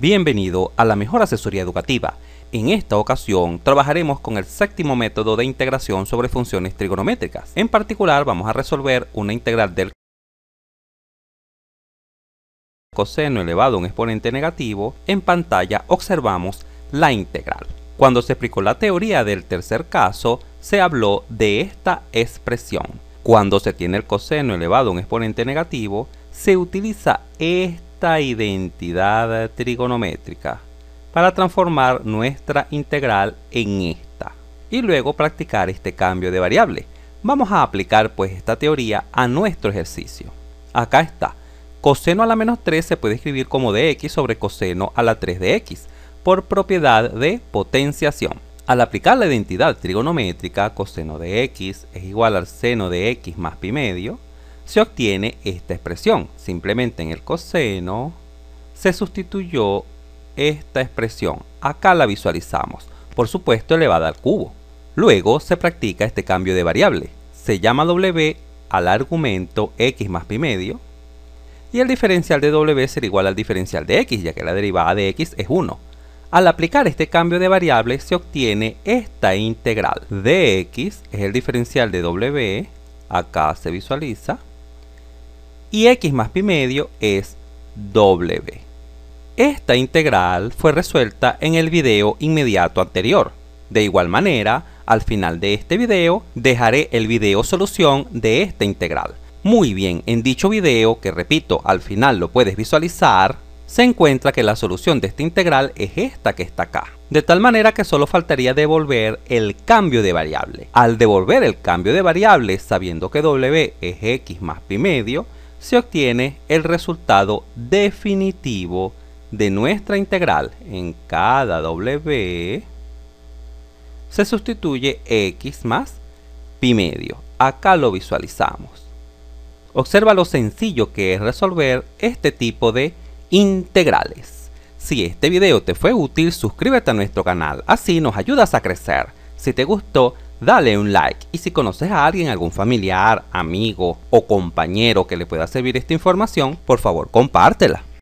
Bienvenido a la mejor asesoría educativa. En esta ocasión trabajaremos con el séptimo método de integración sobre funciones trigonométricas. En particular vamos a resolver una integral del coseno elevado a un exponente negativo. En pantalla observamos la integral. Cuando se explicó la teoría del tercer caso, se habló de esta expresión. Cuando se tiene el coseno elevado a un exponente negativo, se utiliza esta esta identidad trigonométrica para transformar nuestra integral en esta y luego practicar este cambio de variable. Vamos a aplicar pues esta teoría a nuestro ejercicio. Acá está. Coseno a la menos 3 se puede escribir como dx sobre coseno a la 3 de x por propiedad de potenciación. Al aplicar la identidad trigonométrica, coseno de x es igual al seno de x más pi medio, se obtiene esta expresión. Simplemente en el coseno se sustituyó esta expresión. Acá la visualizamos. Por supuesto elevada al cubo. Luego se practica este cambio de variable. Se llama W al argumento x más pi medio. Y el diferencial de W será igual al diferencial de x, ya que la derivada de x es 1. Al aplicar este cambio de variable se obtiene esta integral. de x, es el diferencial de W, acá se visualiza, y x más pi medio es w. Esta integral fue resuelta en el video inmediato anterior. De igual manera, al final de este video dejaré el video solución de esta integral. Muy bien, en dicho video, que repito, al final lo puedes visualizar, se encuentra que la solución de esta integral es esta que está acá. De tal manera que solo faltaría devolver el cambio de variable. Al devolver el cambio de variable, sabiendo que w es x más pi medio, se obtiene el resultado definitivo de nuestra integral. En cada W se sustituye x más pi medio. Acá lo visualizamos. Observa lo sencillo que es resolver este tipo de integrales. Si este video te fue útil, suscríbete a nuestro canal, así nos ayudas a crecer. Si te gustó, dale un like y si conoces a alguien, algún familiar, amigo o compañero que le pueda servir esta información, por favor compártela.